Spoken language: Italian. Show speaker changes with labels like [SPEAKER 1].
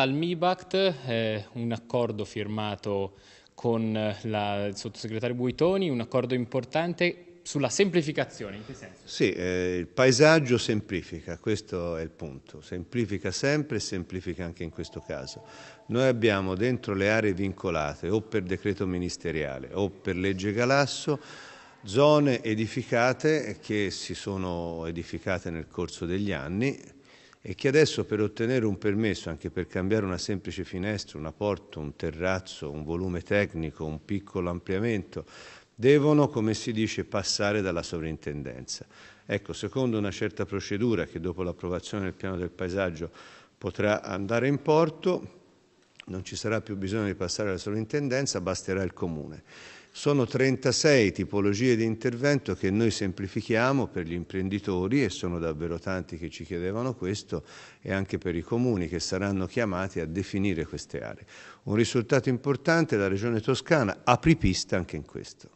[SPEAKER 1] al MIBACT, eh, un accordo firmato con eh, la, il sottosegretario Buitoni, un accordo importante sulla semplificazione, in che senso?
[SPEAKER 2] Sì, eh, il paesaggio semplifica, questo è il punto, semplifica sempre e semplifica anche in questo caso. Noi abbiamo dentro le aree vincolate o per decreto ministeriale o per legge Galasso zone edificate che si sono edificate nel corso degli anni e che adesso per ottenere un permesso, anche per cambiare una semplice finestra, una porta, un terrazzo, un volume tecnico, un piccolo ampliamento, devono, come si dice, passare dalla sovrintendenza. Ecco, secondo una certa procedura che dopo l'approvazione del piano del paesaggio potrà andare in porto, non ci sarà più bisogno di passare alla sovrintendenza, basterà il comune. Sono 36 tipologie di intervento che noi semplifichiamo per gli imprenditori e sono davvero tanti che ci chiedevano questo e anche per i comuni che saranno chiamati a definire queste aree. Un risultato importante la Regione Toscana pista anche in questo.